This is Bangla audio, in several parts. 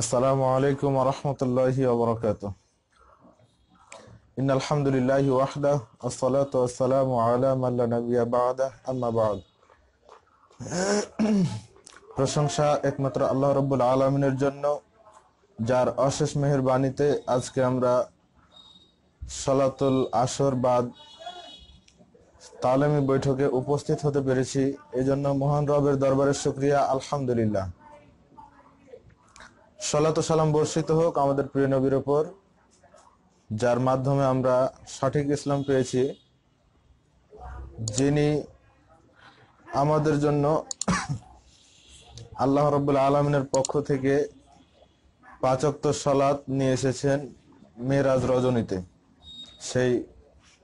আসসালামু আলাইকুম রহমতুল্লাহি ওবরকাত ইন আলহামদুলিল্লাহ ওয়াহদা আসসালাতু আসসালামু আলা মাল্লা নবিয়া বাদা আম্মা বাদ প্রশংসা একমাত্র আল্লাহ রব্বুল আলমিনের জন্য যার অশেষ মেহেরবানীতে আজকে আমরা সলাতুল আসর বাদ তালেমি বৈঠকে উপস্থিত হতে পেরেছি এজন্য মহান রবের দরবারের শুক্রিয়া আলহামদুলিল্লাহ সলাত সালাম বর্ষিত হোক আমাদের প্রিয় নবীর ওপর যার মাধ্যমে আমরা সঠিক ইসলাম পেয়েছি যিনি আমাদের জন্য আল্লাহ রবুল্লা আলমিনের পক্ষ থেকে পাচক্ত সলাত নিয়ে এসেছেন মেয়েরাজ রজনীতে সেই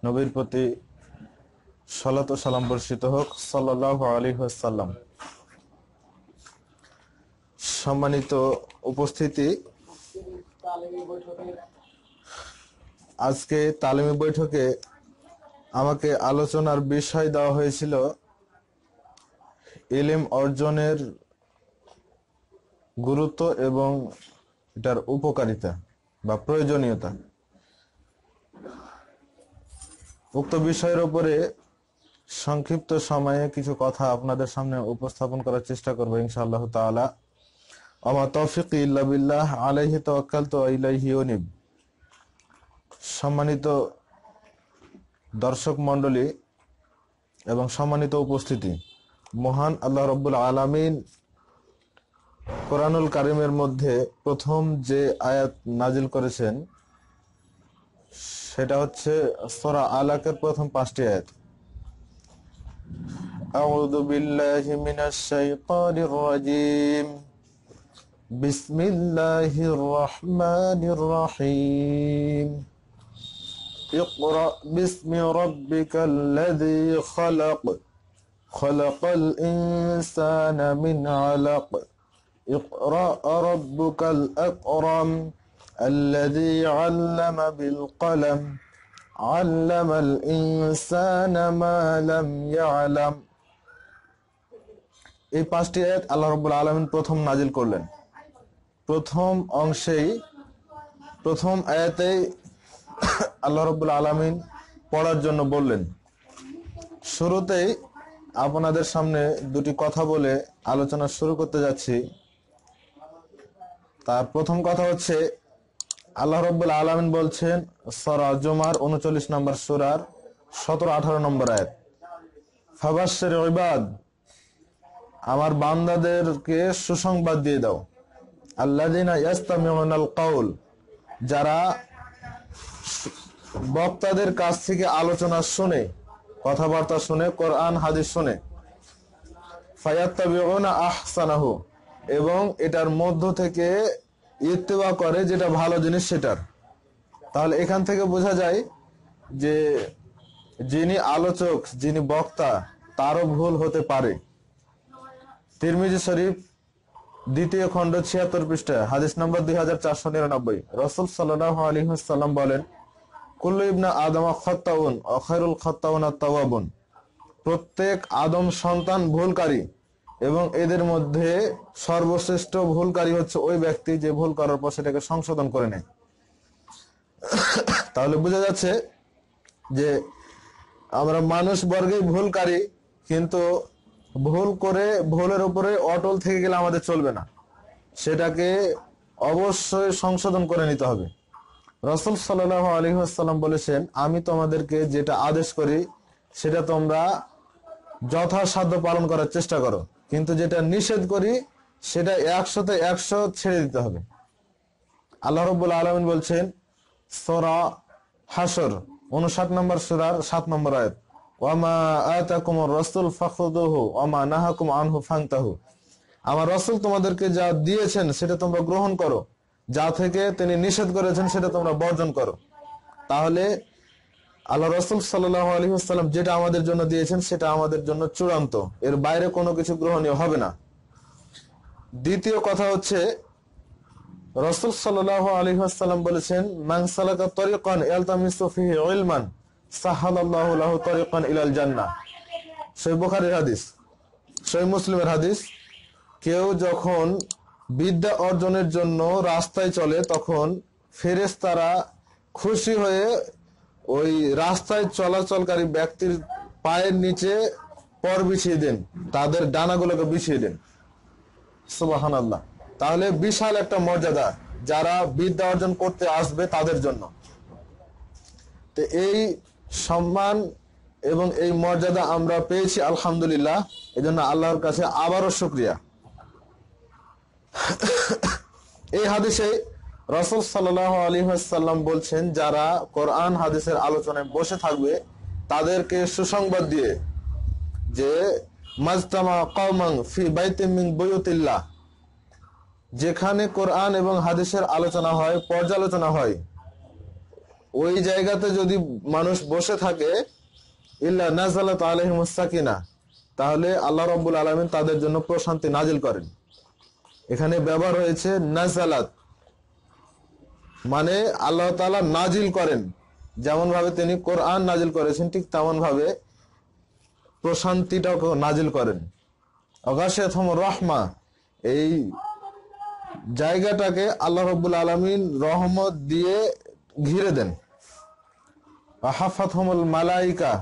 নবীর প্রতি সলাত সালাম বর্ষিত হোক সাল্লাহ আলী হাসাল্লাম সম্মানিত উপস্থিতি আজকে তালিমি বৈঠকে আমাকে আলোচনার বিষয় দেওয়া হয়েছিল ইলিম অর্জনের গুরুত্ব এবং এটার উপকারিতা বা প্রয়োজনীয়তা উক্ত বিষয়ের উপরে সংক্ষিপ্ত সময়ে কিছু কথা আপনাদের সামনে উপস্থাপন করার চেষ্টা করবো ইনশাআল্লাহ তালা আমার তৌফিক ইল্লাবিল্লাহ আলাইহি তওয়াক্কাল তো ইলাইহি সম্মানিত দর্শক মণ্ডলী এবং সম্মানিত উপস্থিতি মহান আল্লাহ রব্বুল আলামিন কোরআনুল কারিমের মধ্যে প্রথম যে আয়াত নাজিল করেছেন সেটা হচ্ছে সরা আলাকের প্রথম পাঁচটি আয়াত أعوذ بالله من الشيطان الرجيم بسم الله الرحمن الرحيم اقرأ باسم ربك الذي خلق خلق الإنسان من علق اقرأ ربك الأكرم الذي علم بالقلم علم الإنسان ما لم يعلم এই পাঁচটি আয়াত আল্লাহ রব্বুল আলমিন প্রথম নাজিল করলেন প্রথম অংশেই প্রথম আয়াতেই আল্লাহ রব আলমিন পড়ার জন্য বললেন শুরুতেই আপনাদের সামনে দুটি কথা বলে আলোচনা শুরু করতে যাচ্ছি তার প্রথম কথা হচ্ছে আল্লাহ রব্বুল আলমিন বলছেন সরা জুমার উনচল্লিশ নম্বর সুরার সতেরো আঠারো নম্বর আয়াত ফাবাসের ওইবাদ আমার বান্দাদেরকে সুসংবাদ দিয়ে দাও যারা বক্তাদের কাছ থেকে আলোচনা শুনে কথাবার্তা শুনে কোরআন হাদিস শুনে আহসানাহু এবং এটার মধ্য থেকে ইত্তেবা করে যেটা ভালো জিনিস সেটার তাহলে এখান থেকে বোঝা যায় যে যিনি আলোচক যিনি বক্তা তারও ভুল হতে পারে তিরমিজি শরীফ দ্বিতীয় খণ্ড ছিয়াত্তর পৃষ্ঠা হাদিস নম্বর দুই হাজার চারশো নিরানব্বই রসুল সাল্লাহ আলিহাল্লাম বলেন কুল্লু ইবনা আদম খত্তাউন অখেরুল খতাউন আতাবন প্রত্যেক আদম সন্তান ভুলকারী এবং এদের মধ্যে সর্বশ্রেষ্ঠ ভুলকারী হচ্ছে ওই ব্যক্তি যে ভুল করার পর সেটাকে সংশোধন করে নেয় তাহলে বোঝা যাচ্ছে যে আমরা মানুষ বর্গেই ভুলকারী কিন্তু ভুল করে ভুলের উপরে অটল থেকে গেলে আমাদের চলবে না সেটাকে অবশ্যই সংশোধন করে নিতে হবে রসুল সাল্লাহ আলী আসসালাম বলেছেন আমি তোমাদেরকে যেটা আদেশ করি সেটা তোমরা যথাসাধ্য পালন করার চেষ্টা করো কিন্তু যেটা নিষেধ করি সেটা একশোতে একশো ছেড়ে দিতে হবে আল্লাহ রব্বুল আলমিন বলছেন সোরা হাসর উনষাট নম্বর সুরার সাত নম্বর আয়ত আনহু ফাংতাহু আমার রসুল তোমাদেরকে যা দিয়েছেন সেটা তোমরা গ্রহণ করো যা থেকে তিনি নিষেধ করেছেন সেটা তোমরা বর্জন করো তাহলে আল্লাহ রসুল সাল্লাহ আলহিহাস্লাম যেটা আমাদের জন্য দিয়েছেন সেটা আমাদের জন্য চূড়ান্ত এর বাইরে কোনো কিছু গ্রহণীয় হবে না দ্বিতীয় কথা হচ্ছে রসুল আলী আলহিহাস্লাম বলেছেন মাংসালাকা তরিকান এলতামিসফি ইলমান সাহালাল্লাহু লাহু তরিকান ইলাল জান্নাহ সহিহ বুখারীর হাদিস সহিহ মুসলিমের হাদিস কেউ যখন বিদ্যা অর্জনের জন্য রাস্তায় চলে তখন ফেরেস্তারা খুশি হয়ে ওই রাস্তায় চলাচলকারী ব্যক্তির পায়ের নিচে পর বিছিয়ে দেন তাদের ডানাগুলোকে বিছিয়ে দেন সুবাহান আল্লাহ তাহলে বিশাল একটা মর্যাদা যারা বিদ্যা অর্জন করতে আসবে তাদের জন্য তো এই সম্মান এবং এই মর্যাদা আমরা পেয়েছি আলহামদুলিল্লাহ জন্য আল্লাহর কাছে আবারও শুক্রিয়া এই হাদিসে রসুল সাল্লাহ আলী সাল্লাম বলছেন যারা কোরআন হাদিসের আলোচনায় বসে থাকবে তাদেরকে সুসংবাদ দিয়ে যে মাজতামা কমাং ফি বাইতেমিং বইয়তিল্লাহ যেখানে কোরআন এবং হাদিসের আলোচনা হয় পর্যালোচনা হয় ওই জায়গাতে যদি মানুষ বসে থাকে ইল্লা নাজালাত আলহিমসাকিনা তাহলে আল্লাহ রব্বুল আলমিন তাদের জন্য প্রশান্তি নাজিল করেন এখানে ব্যবহার হয়েছে নাজালাত মানে আল্লাহ তালা নাজিল করেন যেমন ভাবে তিনি কোরআন নাজিল করেছেন ঠিক তেমন ভাবে প্রশান্তিটাও নাজিল করেন অগাশেথম রহমা এই জায়গাটাকে আল্লাহ রব্বুল আলমিন রহমত দিয়ে ঘিরে দেন হাফাতহমুল মালাইকা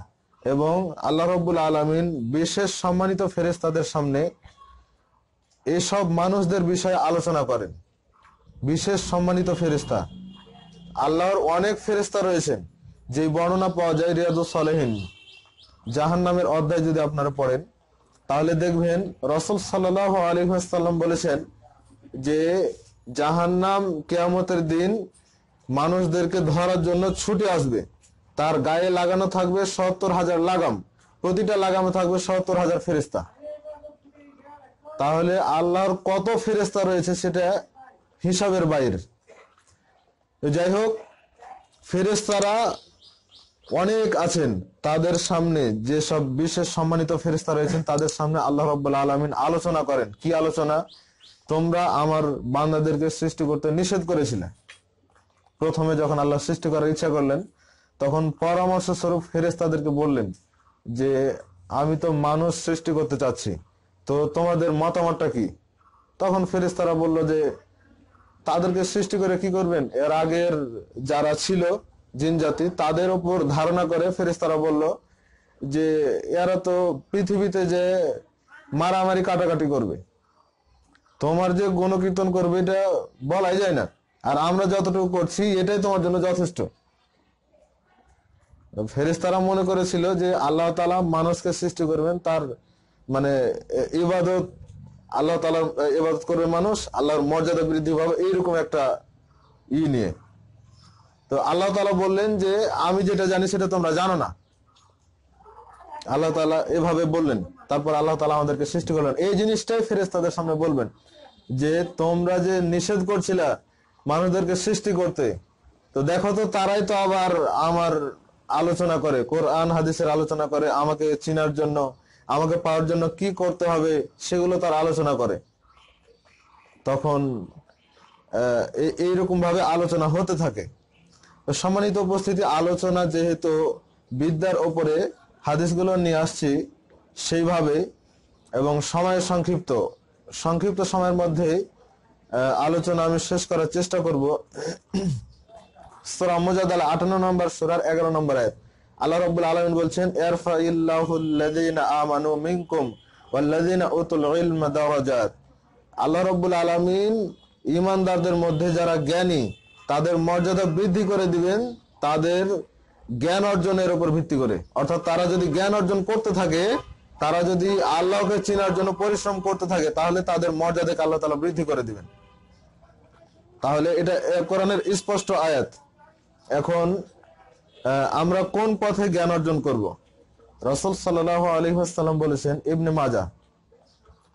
এবং আল্লাহ রব্বুল আলমিন বিশেষ সম্মানিত ফেরেস্তাদের সামনে এসব মানুষদের বিষয়ে আলোচনা করেন বিশেষ সম্মানিত ফেরিস্তা আল্লাহর অনেক ফেরিস্তা রয়েছেন যেই বর্ণনা পাওয়া যায় রিয়াজু সালেহীন জাহান নামের অধ্যায় যদি আপনারা পড়েন তাহলে দেখবেন রসুল সাল্লাহ আলহাম বলেছেন যে জাহান্নাম কেয়ামতের দিন মানুষদেরকে ধরার জন্য ছুটে আসবে তার গায়ে লাগানো থাকবে সত্তর হাজার লাগাম প্রতিটা লাগামে থাকবে সত্তর হাজার ফেরিস্তা তাহলে আল্লাহর কত ফেরিস্তা রয়েছে সেটা হিসাবের বাইরে যাই হোক ফেরেস্তারা অনেক আছেন তাদের সামনে যে সব বিশেষ সম্মানিত ফেরেস্তা রয়েছেন তাদের সামনে আল্লাহ রব্বুল আলমিন আলোচনা করেন কি আলোচনা তোমরা আমার বান্দাদেরকে সৃষ্টি করতে নিষেধ করেছিলে প্রথমে যখন আল্লাহ সৃষ্টি করার ইচ্ছা করলেন তখন পরামর্শ স্বরূপ ফেরেস তাদেরকে বললেন যে আমি তো মানুষ সৃষ্টি করতে চাচ্ছি তো তোমাদের মতামতটা কি তখন ফেরেস তারা বলল যে তাদেরকে সৃষ্টি করে কি করবেন এর আগের যারা ছিল জিন জাতি তাদের ওপর ধারণা করে ফেরেস তারা বলল যে এরা তো পৃথিবীতে যে মারামারি কাটাকাটি করবে তোমার যে গুণকীর্তন করবে এটা বলাই যায় না আর আমরা যতটুকু করছি এটাই তোমার জন্য যথেষ্ট তারা মনে করেছিল যে আল্লাহ তালা মানুষকে সৃষ্টি করবেন তার মানে ইবাদত আল্লাহ তালা ইবাদত করবে মানুষ আল্লাহর মর্যাদা বৃদ্ধি পাবে এইরকম একটা ই নিয়ে তো আল্লাহ তালা বললেন যে আমি যেটা জানি সেটা তোমরা জানো না আল্লাহ তালা এভাবে বললেন তারপর আল্লাহ তালা আমাদেরকে সৃষ্টি করলেন এই জিনিসটাই ফেরেস্তাদের সামনে বলবেন যে তোমরা যে নিষেধ করছিলা মানুষদেরকে সৃষ্টি করতে তো দেখো তো তারাই তো আবার আমার আলোচনা করে কোরআন হাদিসের আলোচনা করে আমাকে চিনার জন্য আমাকে পাওয়ার জন্য কি করতে হবে সেগুলো তার আলোচনা করে তখন এইরকম ভাবে আলোচনা হতে থাকে সম্মানিত উপস্থিতি আলোচনা যেহেতু বিদ্যার ওপরে হাদিসগুলো নিয়ে আসছি সেইভাবে এবং সময় সংক্ষিপ্ত সংক্ষিপ্ত সময়ের মধ্যে আলোচনা আমি শেষ করার চেষ্টা করব সুরা নম্বর সুরার এগারো নম্বর আয়াত আল্লাহ রব্বুল আলমিন বলছেন আল্লাহ রব্বুল আলমিন ইমানদারদের মধ্যে যারা জ্ঞানী তাদের মর্যাদা বৃদ্ধি করে দিবেন তাদের জ্ঞান অর্জনের উপর ভিত্তি করে অর্থাৎ তারা যদি জ্ঞান অর্জন করতে থাকে তারা যদি আল্লাহকে চেনার জন্য পরিশ্রম করতে থাকে তাহলে তাদের মর্যাদাকে আল্লাহ তালা বৃদ্ধি করে দিবেন তাহলে এটা কোরআনের স্পষ্ট আয়াত এখন আমরা কোন পথে জ্ঞান অর্জন করব রসুল সাল্লাহ আলী আসসালাম বলেছেন ইবনে মাজা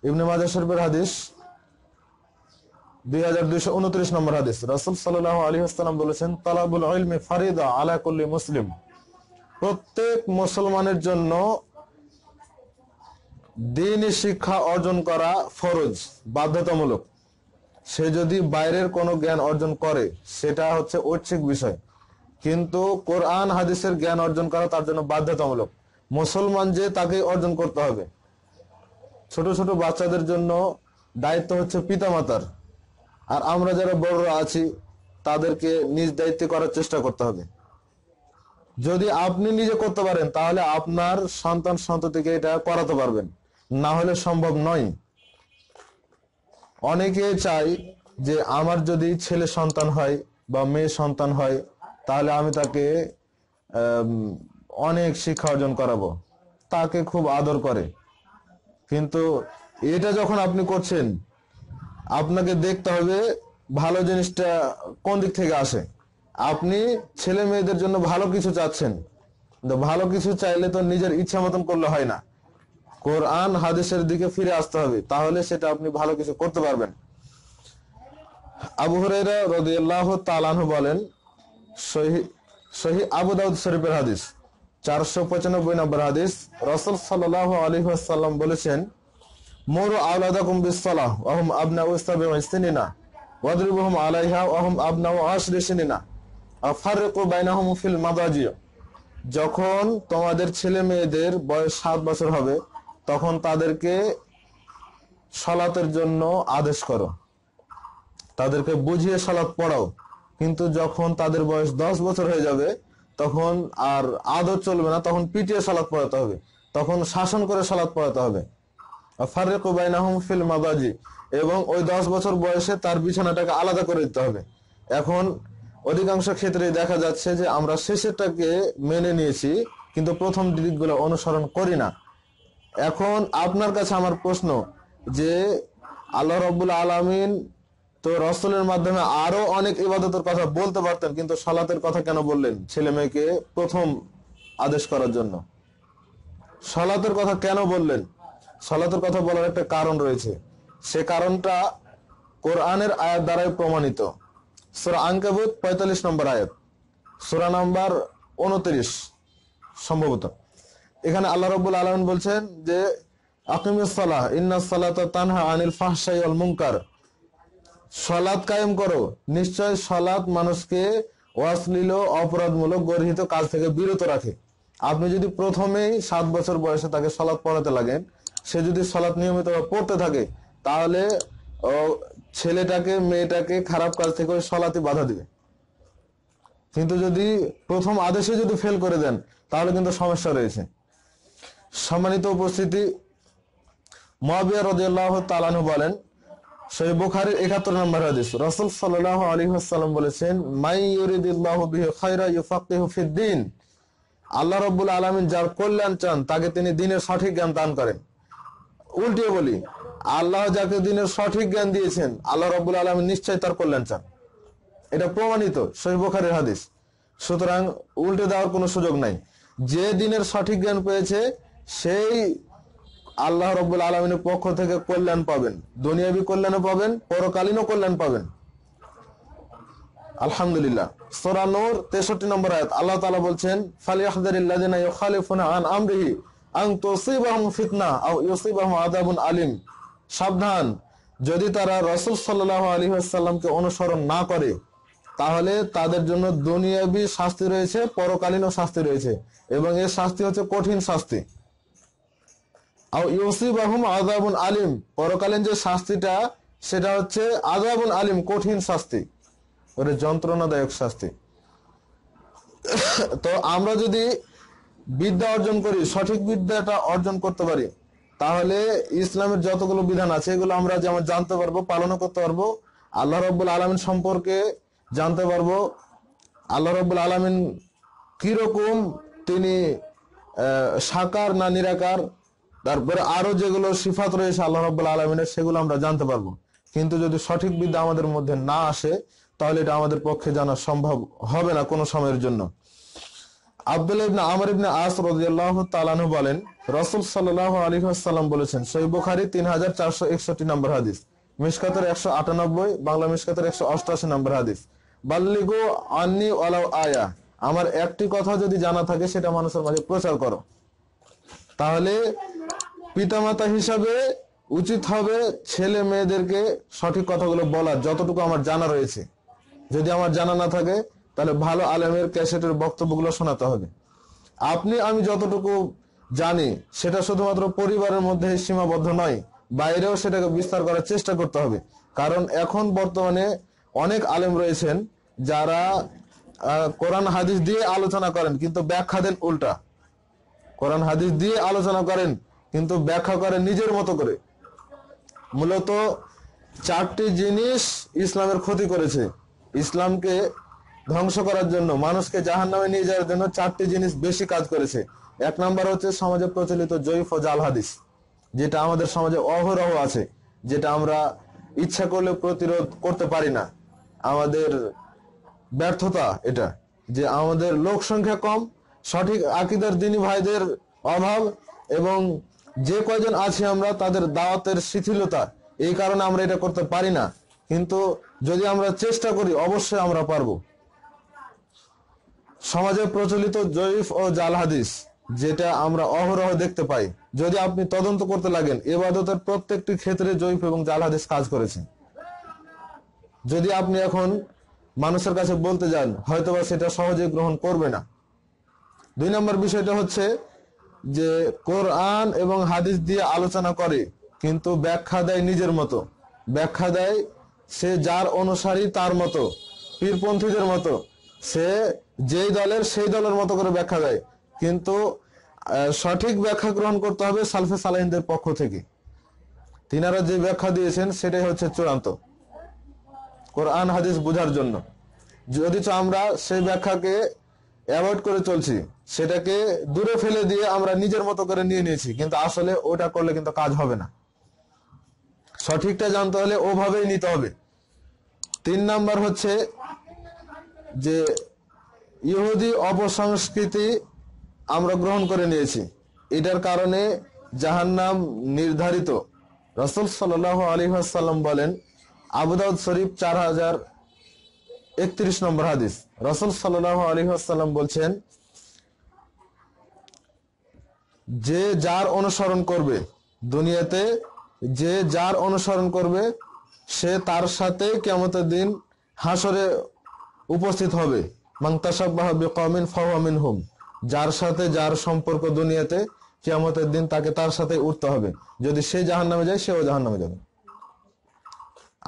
ইবনে মাজা শরীফের হাদিস দুই হাজার নম্বর রসুল বলেছেন ফারিদা মুসলিম প্রত্যেক মুসলমানের জন্য শিক্ষা অর্জন করা বাধ্যতামূলক সে যদি বাইরের কোনো জ্ঞান অর্জন করে সেটা হচ্ছে ঐচ্ছিক বিষয় কিন্তু কোরআন হাদিসের জ্ঞান অর্জন করা তার জন্য বাধ্যতামূলক মুসলমান যে তাকে অর্জন করতে হবে ছোট ছোট বাচ্চাদের জন্য দায়িত্ব হচ্ছে পিতামাতার আর আমরা যারা বড়রা আছি তাদেরকে নিজ দায়িত্ব করার চেষ্টা করতে হবে যদি আপনি নিজে করতে পারেন তাহলে আপনার সন্তান সন্ততিকে এটা করাতে পারবেন না হলে সম্ভব নয় অনেকে চাই যে আমার যদি ছেলে সন্তান হয় বা মেয়ে সন্তান হয় তাহলে আমি তাকে অনেক শিক্ষা অর্জন করাবো তাকে খুব আদর করে কিন্তু এটা যখন আপনি করছেন আপনাকে দেখতে হবে ভালো জিনিসটা কোন দিক থেকে আসে আপনি ছেলে মেয়েদের জন্য ভালো কিছু চাচ্ছেন ভালো কিছু চাইলে তো নিজের ইচ্ছা মতন করলে হয় না কোরআন হাদিসের দিকে ফিরে আসতে হবে তাহলে সেটা আপনি ভালো কিছু করতে পারবেন আবু হরাইরা রদিয়াল্লাহ তালানহ বলেন সহি আবু দাউদ শরীফের হাদিস চারশো পঁচানব্বই নম্বর হাদিস রসল সাল্লাহ আলী আসাল্লাম বলেছেন মোর আউলাদাকুম বিসালাহ অহম আবনা উস্তাবে ইস্তিনিনা ওয়াদরিবহম আলাইহা অহম আবনা আশরিসিনিনা আফারকু বাইনাহুম ফিল মাদাজিও যখন তোমাদের ছেলে মেয়েদের বয়স সাত বছর হবে তখন তাদেরকে সলাতের জন্য আদেশ করো তাদেরকে বুঝিয়ে সলাৎ পড়াও কিন্তু যখন তাদের বয়স দশ বছর হয়ে যাবে তখন আর আদর চলবে না তখন পিটিয়ে সালাদ পড়াতে হবে তখন শাসন করে সালাদ পড়াতে হবে ফিল মাদাজি এবং ওই দশ বছর বয়সে তার বিছানাটাকে আলাদা করে দিতে হবে এখন অধিকাংশ ক্ষেত্রে দেখা যাচ্ছে যে আমরা শেষেরটাকে মেনে নিয়েছি কিন্তু প্রথম দিকগুলো অনুসরণ করি না এখন আপনার কাছে আমার প্রশ্ন যে আল্লাহ রবুল আলমিন তো রসলের মাধ্যমে আরো অনেক ইবাদতের কথা বলতে পারতেন কিন্তু সালাতের কথা কেন বললেন ছেলে মেয়েকে প্রথম আদেশ করার জন্য সালাতের কথা কেন বললেন সালাতের কথা বলার একটা কারণ রয়েছে সে কারণটা কোরআনের আয়াত দ্বারাই প্রমাণিত সুরা আঙ্কাবুত পঁয়তাল্লিশ নম্বর আয়াত সুরা নম্বর উনত্রিশ সম্ভবত এখানে আল্লাহ রবুল আলম বলছেন যে আকিমুসালাহ ইন্না সালাত তানহা আনিল ফাহসাই অল মুঙ্কার সলাৎ কায়েম করো নিশ্চয় সলাৎ মানুষকে অশ্লীল অপরাধমূলক গর্হিত কাজ থেকে বিরত রাখে আপনি যদি প্রথমেই সাত বছর বয়সে তাকে সলাৎ পড়াতে লাগেন সে যদি সলাৎ নিয়মিত পড়তে থাকে তাহলে ছেলেটাকে মেয়েটাকে খারাপ কাজ থেকে ওই সলাতে বাধা দিবে কিন্তু যদি প্রথম আদেশে যদি ফেল করে দেন তাহলে কিন্তু সমস্যা রয়েছে সম্মানিত উপস্থিতি মহাবিয়া রদিয়াল্লাহ তালানু বলেন নম্বর হাদিস বলেছেন মাই আল্লাহ রাব্বুল আলামিন যার কল্যাণ চান তাকে তিনি দিনের সঠিক জ্ঞান দান করেন উল্টিয়ে বলি আল্লাহ যাকে দিনের সঠিক জ্ঞান দিয়েছেন আল্লাহ রাব্বুল আলামিন নিশ্চয় তার কল্যাণ চান এটা প্রমাণিত সহিহ হাদিস সুতরাং উল্টে দেওয়ার কোনো সুযোগ নাই যে দিনের সঠিক জ্ঞান পেয়েছে সেই আল্লাহ রব্বুল আলমিনের পক্ষ থেকে কল্যাণ পাবেন দুনিয়াবি কল্যাণও পাবেন পরকালীনও কল্যাণ পাবেন আলহামদুলিল্লাহ সোরানোর তেষট্টি নম্বর আয়াত আল্লাহ তালা বলছেন আলিম সাবধান যদি তারা রসুল সাল্লাহ আলী অনুসরণ না করে তাহলে তাদের জন্য দুনিয়াবি শাস্তি রয়েছে পরকালীনও শাস্তি রয়েছে এবং এর শাস্তি হচ্ছে কঠিন শাস্তি ইউসিবাহুম আলিম পরকালীন যে শাস্তিটা সেটা হচ্ছে আজাবুন আলিম কঠিন শাস্তি ওটা যন্ত্রণাদায়ক শাস্তি তো আমরা যদি বিদ্যা অর্জন করি সঠিক বিদ্যাটা অর্জন করতে পারি তাহলে ইসলামের যতগুলো বিধান আছে এগুলো আমরা যেমন জানতে পারবো পালনও করতে পারবো আল্লাহ রব্বুল আলমিন সম্পর্কে জানতে পারবো আল্লাহ রব্বুল আলমিন কিরকম তিনি সাকার না নিরাকার তারপরে আরো যেগুলো সিফাত রয়েছে আল্লাহ রাবুল আলমিনের সেগুলো আমরা জানতে পারবো কিন্তু যদি সঠিক বিদ্যা আমাদের মধ্যে না আসে তাহলে এটা আমাদের পক্ষে জানা সম্ভব হবে না কোনো সময়ের জন্য আব্দুল বলেন বলেছেন হাদিস বাংলা হাদিস আয়া আমার একটি কথা যদি জানা থাকে সেটা মানুষের মাঝে প্রচার করো তাহলে পিতামাতা হিসাবে উচিত হবে ছেলে মেয়েদেরকে সঠিক কথাগুলো বলা যতটুকু আমার জানা রয়েছে যদি আমার জানা না থাকে তাহলে ভালো আলেমের ক্যাসেটের বক্তব্যগুলো শোনাতে হবে আপনি আমি যতটুকু জানি সেটা শুধুমাত্র পরিবারের মধ্যে সীমাবদ্ধ নয় বাইরেও সেটাকে বিস্তার করার চেষ্টা করতে হবে কারণ এখন বর্তমানে অনেক আলেম রয়েছেন যারা কোরআন হাদিস দিয়ে আলোচনা করেন কিন্তু ব্যাখ্যা দেন উল্টা কোরআন হাদিস দিয়ে আলোচনা করেন কিন্তু ব্যাখ্যা করে নিজের মতো করে মূলত চারটি জিনিস ইসলামের ক্ষতি করেছে ইসলামকে ধ্বংস করার জন্য মানুষকে জাহান নামে নিয়ে যাওয়ার জন্য চারটি জিনিস বেশি কাজ করেছে এক নাম্বার হচ্ছে সমাজে প্রচলিত জৈফ ও জাল হাদিস যেটা আমাদের সমাজে অহরহ আছে যেটা আমরা ইচ্ছা করলে প্রতিরোধ করতে পারি না আমাদের ব্যর্থতা এটা যে আমাদের লোক সংখ্যা কম সঠিক আকিদার দিনী ভাইদের অভাব এবং যে কয়জন আছি আমরা তাদের দাওয়াতের শিথিলতা এই কারণে আমরা এটা করতে পারি না কিন্তু যদি আমরা চেষ্টা করি অবশ্যই আমরা পারব সমাজে প্রচলিত জয়ীফ ও জাল হাদিস যেটা আমরা অহরহ দেখতে পাই যদি আপনি তদন্ত করতে লাগেন এবাদতের প্রত্যেকটি ক্ষেত্রে জয়ীফ এবং জাল হাদিস কাজ করেছে যদি আপনি এখন মানুষের কাছে বলতে যান হয়তোবা সেটা সহজে গ্রহণ করবে না দুই নম্বর বিষয়টা হচ্ছে যে কোরআন এবং হাদিস দিয়ে আলোচনা করে কিন্তু ব্যাখ্যা দেয় নিজের মতো ব্যাখ্যা দেয় সে যার অনুসারী তার মতো পীরপন্থীদের মতো সে যেই দলের সেই দলের মতো করে ব্যাখ্যা দেয় কিন্তু সঠিক ব্যাখ্যা গ্রহণ করতে হবে সালফে সালাহিনদের পক্ষ থেকে তিনারা যে ব্যাখ্যা দিয়েছেন সেটাই হচ্ছে চূড়ান্ত কোরআন হাদিস বোঝার জন্য যদি আমরা সেই ব্যাখ্যাকে অ্যাভয়েড করে চলছি সেটাকে দূরে ফেলে দিয়ে আমরা নিজের মতো করে নিয়ে নিয়েছি কিন্তু আসলে ওটা করলে কিন্তু কাজ হবে না সঠিকটা জানতে হলে ওভাবেই নিতে হবে তিন নাম্বার হচ্ছে যে ইহুদি অপসংস্কৃতি আমরা গ্রহণ করে নিয়েছি এটার কারণে যাহার নাম নির্ধারিত রসুল সাল আলী আসাল্লাম বলেন আবুদাউদ শরীফ চার হাজার একত্রিশ নম্বর হাদিস রসুল সাল্লাহ আলী আসাল্লাম বলছেন যে যার অনুসরণ করবে দুনিয়াতে যে যার অনুসরণ করবে সে তার সাথে কেমতের দিন হাসরে উপস্থিত হবে হুম যার সাথে যার সম্পর্ক দুনিয়াতে কিয়ামতের দিন তাকে তার সাথে উঠতে হবে যদি সে জাহান নামে যায় সেও জাহান নামে যাবে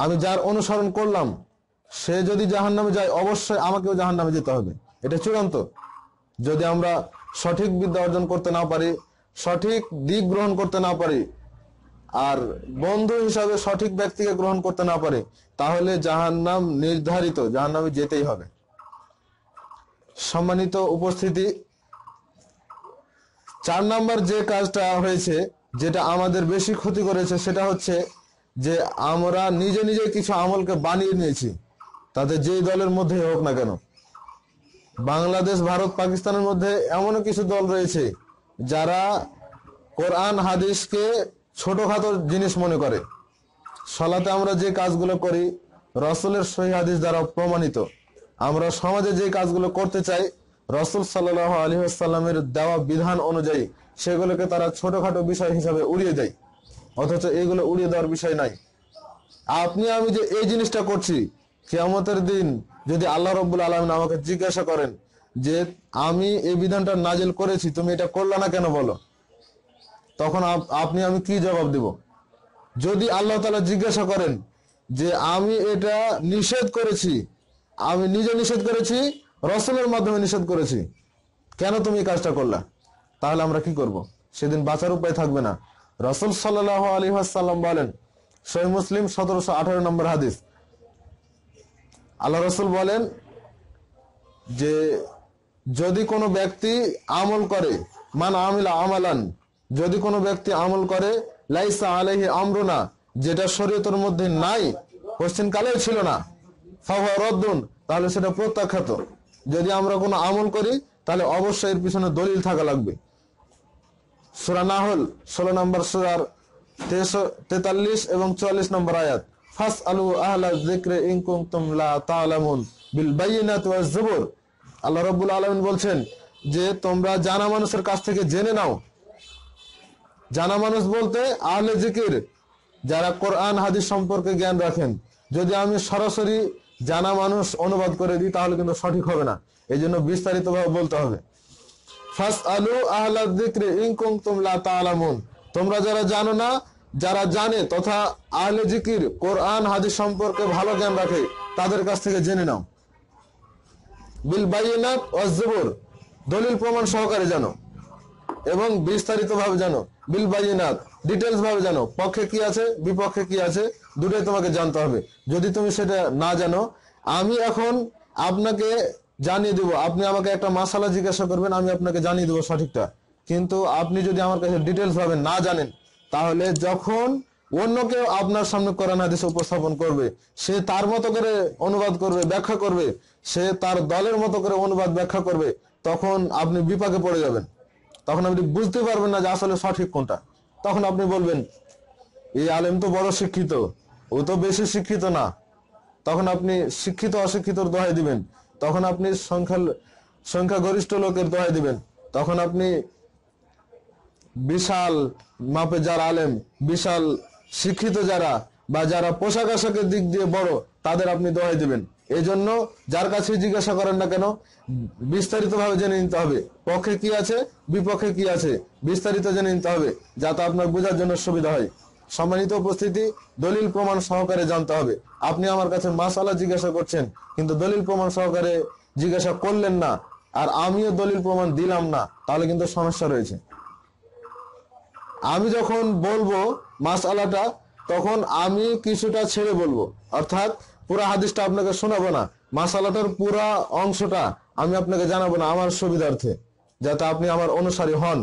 আমি যার অনুসরণ করলাম সে যদি জাহান নামে যায় অবশ্যই আমাকেও জাহান নামে যেতে হবে এটা চূড়ান্ত যদি আমরা সঠিক বিদ্যা অর্জন করতে না পারি সঠিক দিক গ্রহণ করতে না পারি আর বন্ধু হিসাবে সঠিক ব্যক্তিকে গ্রহণ করতে না পারি তাহলে জাহান নাম নির্ধারিত জাহান নামে যেতেই হবে সম্মানিত উপস্থিতি চার নাম্বার যে কাজটা হয়েছে যেটা আমাদের বেশি ক্ষতি করেছে সেটা হচ্ছে যে আমরা নিজে নিজে কিছু আমলকে বানিয়ে নিয়েছি তাতে যেই দলের মধ্যে হোক না কেন বাংলাদেশ ভারত পাকিস্তানের মধ্যে এমনও কিছু দল রয়েছে যারা কোরআন হাদিসকে ছোটোখাটো জিনিস মনে করে সলাতে আমরা যে কাজগুলো করি রসুলের সহি হাদিস দ্বারা প্রমাণিত আমরা সমাজে যে কাজগুলো করতে চাই রসুল সাল্লাহ আলী আসাল্লামের দেওয়া বিধান অনুযায়ী সেগুলোকে তারা ছোটোখাটো বিষয় হিসাবে উড়িয়ে দেয় অথচ এগুলো উড়িয়ে দেওয়ার বিষয় নাই আপনি আমি যে এই জিনিসটা করছি কেমতের দিন যদি আল্লাহ রব্বুল আলমিন আমাকে জিজ্ঞাসা করেন যে আমি এই বিধানটা নাজেল করেছি তুমি এটা করলে না কেন বলো তখন আপনি আমি কি জবাব দিব যদি আল্লাহ তালা জিজ্ঞাসা করেন যে আমি এটা নিষেধ করেছি আমি নিজে নিষেধ করেছি রসুলের মাধ্যমে নিষেধ করেছি কেন তুমি কাজটা করলা তাহলে আমরা কি করব। সেদিন বাঁচার উপায় থাকবে না রসুল সাল্লাহ আলী আসাল্লাম বলেন শহীদ মুসলিম সতেরোশো আঠারো নম্বর হাদিস আল্লাহ রসুল বলেন যে যদি কোনো ব্যক্তি আমল করে মান আমিলা আমালান যদি কোনো ব্যক্তি আমল করে লাইসা আলহি আমরুনা যেটা শরীয়তের মধ্যে নাই কোশ্চিন কালেও ছিল না ফাহা তাহলে সেটা প্রত্যাখ্যাত যদি আমরা কোনো আমল করি তাহলে অবশ্যই এর পিছনে দলিল থাকা লাগবে সুরা হল ষোলো নম্বর সুরার তেতাল্লিশ এবং চুয়াল্লিশ নম্বর আয়াত ফাস আলু আহলা জিক্রে ইনকুম তুমলা তাহলে বিল বাইনা ওয়া জুবর আল্লাহ রব্বুল আলমিন বলছেন যে তোমরা জানা মানুষের কাছ থেকে জেনে নাও জানা মানুষ বলতে আহলে জিকির যারা কোরআন হাদিস সম্পর্কে জ্ঞান রাখেন যদি আমি সরাসরি জানা মানুষ অনুবাদ করে দিই তাহলে কিন্তু সঠিক হবে না এই জন্য বিস্তারিতভাবে বলতে হবে ফার্স্ট আলু আহলাদিক্রে ইনকুম তুমলা তালামুন তোমরা যারা জানো না যারা জানে তথা আহলে জিকির কোরআন হাদিস সম্পর্কে ভালো জ্ঞান রাখে তাদের কাছ থেকে জেনে নাও বিল বাইনাত ওয়াজবুর দলিল প্রমাণ সহকারে জানো এবং বিস্তারিতভাবে জানো বিল বাইনাথ ডিটেলস ভাবে জানো পক্ষে কি আছে বিপক্ষে কি আছে দুটোই তোমাকে জানতে হবে যদি তুমি সেটা না জানো আমি এখন আপনাকে জানিয়ে দেব আপনি আমাকে একটা মাসালা জিজ্ঞাসা করবেন আমি আপনাকে জানিয়ে দেবো সঠিকটা কিন্তু আপনি যদি আমার কাছে ডিটেলস ভাবে না জানেন তাহলে যখন অন্য কেউ আপনার সামনে কোরআন হাদিস উপস্থাপন করবে সে তার মতো করে অনুবাদ করবে ব্যাখ্যা করবে সে তার দলের মতো করে অনুবাদ ব্যাখ্যা করবে তখন আপনি বিপাকে পড়ে যাবেন তখন আপনি বুঝতে পারবেন না যে আসলে সঠিক কোনটা তখন আপনি বলবেন এই আলেম তো বড় শিক্ষিত ও তো বেশি শিক্ষিত না তখন আপনি শিক্ষিত অশিক্ষিতর দোহাই দিবেন তখন আপনি সংখ্যা সংখ্যাগরিষ্ঠ লোকের দোহাই দিবেন তখন আপনি বিশাল মাপে যার আলেম বিশাল শিক্ষিত যারা বা যারা পোশাক আশাকের দিক দিয়ে বড় তাদের আপনি দোহাই দেবেন এই জন্য যার কাছে জিজ্ঞাসা করেন না কেন বিস্তারিতভাবে জেনে নিতে হবে পক্ষে কি আছে বিপক্ষে কি আছে বিস্তারিত জেনে নিতে হবে যাতে আপনার বোঝার জন্য সুবিধা হয় সম্মানিত উপস্থিতি দলিল প্রমাণ সহকারে জানতে হবে আপনি আমার কাছে মাসালা জিজ্ঞাসা করছেন কিন্তু দলিল প্রমাণ সহকারে জিজ্ঞাসা করলেন না আর আমিও দলিল প্রমাণ দিলাম না তাহলে কিন্তু সমস্যা রয়েছে আমি যখন বলবো মাস আলাটা তখন আমি কিছুটা ছেড়ে বলবো অর্থাৎ পুরো হাদিসটা আপনাকে শোনাবো না মাসালাটার পুরা অংশটা আমি আপনাকে জানাবো না আমার সুবিধার্থে যাতে আপনি আমার অনুসারী হন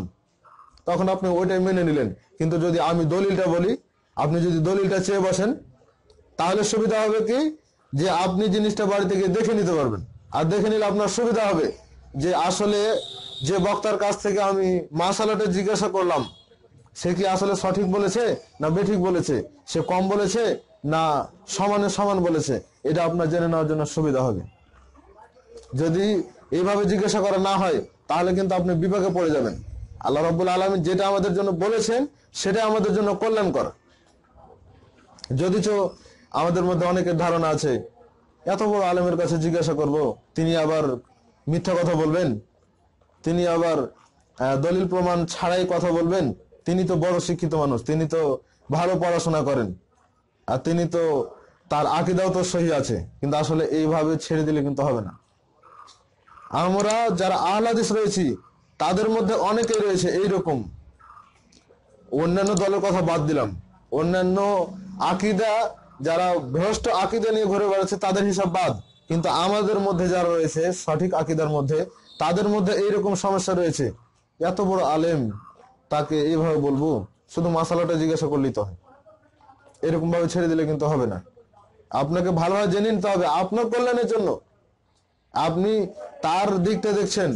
তখন আপনি ওইটাই মেনে নিলেন কিন্তু যদি আমি দলিলটা বলি আপনি যদি দলিলটা চেয়ে বসেন তাহলে সুবিধা হবে কি যে আপনি জিনিসটা বাড়ি থেকে দেখে নিতে পারবেন আর দেখে নিলে আপনার সুবিধা হবে যে আসলে যে বক্তার কাছ থেকে আমি মাসালাটা জিজ্ঞাসা করলাম সে কি আসলে সঠিক বলেছে না বেঠিক বলেছে সে কম বলেছে না সমানে সমান বলেছে এটা আপনার জেনে নেওয়ার জন্য সুবিধা হবে যদি এইভাবে জিজ্ঞাসা করা না হয় তাহলে কিন্তু আপনি বিপাকে পড়ে যাবেন আল্লাহ রব্বুল আলমী যেটা আমাদের জন্য বলেছেন সেটা আমাদের জন্য কল্যাণকর যদিচ আমাদের মধ্যে অনেকের ধারণা আছে এত বড় আলমের কাছে জিজ্ঞাসা করব তিনি আবার মিথ্যা কথা বলবেন তিনি আবার দলিল প্রমাণ ছাড়াই কথা বলবেন তিনি তো বড় শিক্ষিত মানুষ তিনি তো ভালো পড়াশোনা করেন আর তিনি তো তার আকিদাও তো সহি আছে কিন্তু আসলে এইভাবে ছেড়ে দিলে কিন্তু হবে না আমরা যারা আহ্লাদিস রয়েছি তাদের মধ্যে অনেকেই রয়েছে এই রকম অন্যান্য দলের কথা বাদ দিলাম অন্যান্য আকিদা যারা ভ্রষ্ট আকিদা নিয়ে ঘুরে বেড়াচ্ছে তাদের হিসাব বাদ কিন্তু আমাদের মধ্যে যারা রয়েছে সঠিক আকিদার মধ্যে তাদের মধ্যে এইরকম সমস্যা রয়েছে এত বড় আলেম তাকে এইভাবে বলবো শুধু মাসালাটা জিজ্ঞাসা করলেই তো হয় এরকম ভাবে ছেড়ে দিলে কিন্তু হবে না আপনাকে ভালোভাবে জেনে নিতে হবে আপনার কল্যাণের জন্য আপনি তার দিকটা দেখছেন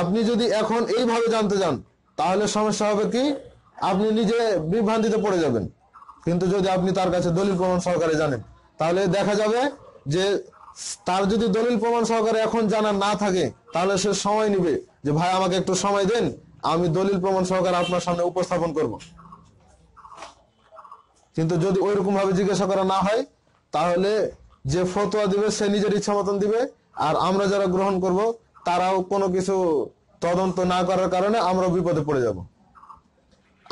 আপনি যদি এখন এইভাবে জানতে যান তাহলে সমস্যা হবে কি আপনি নিজে বিভ্রান্তিতে পড়ে যাবেন কিন্তু যদি আপনি তার কাছে দলিল প্রমাণ সহকারে জানেন তাহলে দেখা যাবে যে তার যদি দলিল প্রমাণ সহকারে এখন জানা না থাকে তাহলে সে সময় নিবে যে ভাই আমাকে একটু সময় দেন আমি দলিল প্রমাণ সহকারে আপনার সামনে উপস্থাপন করব কিন্তু যদি ওই রকম ভাবে জিজ্ঞাসা করা না হয় তাহলে যে ফতোয়া দিবে সে নিজের ইচ্ছা মতন দিবে আর আমরা যারা গ্রহণ করব তারাও কোনো কিছু তদন্ত না করার কারণে আমরা বিপদে পড়ে যাব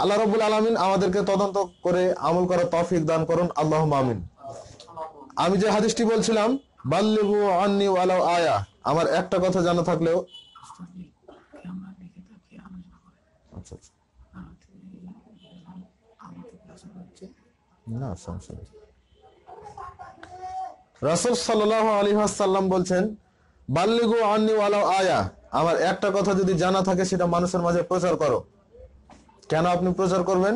আল্লাহ রবুল আলমিন আমাদেরকে তদন্ত করে আমল করা তফিক দান করুন আল্লাহ মামিন আমি যে হাদিসটি বলছিলাম বাল্লিবু আন্নি আয়া আমার একটা কথা জানা থাকলেও না সমস্যা নেই রাসুল সাল্লাহ আলী সাল্লাম বলছেন বাল্লিগু আন্নি ওয়ালা আয়া আমার একটা কথা যদি জানা থাকে সেটা মানুষের মাঝে প্রচার করো কেন আপনি প্রচার করবেন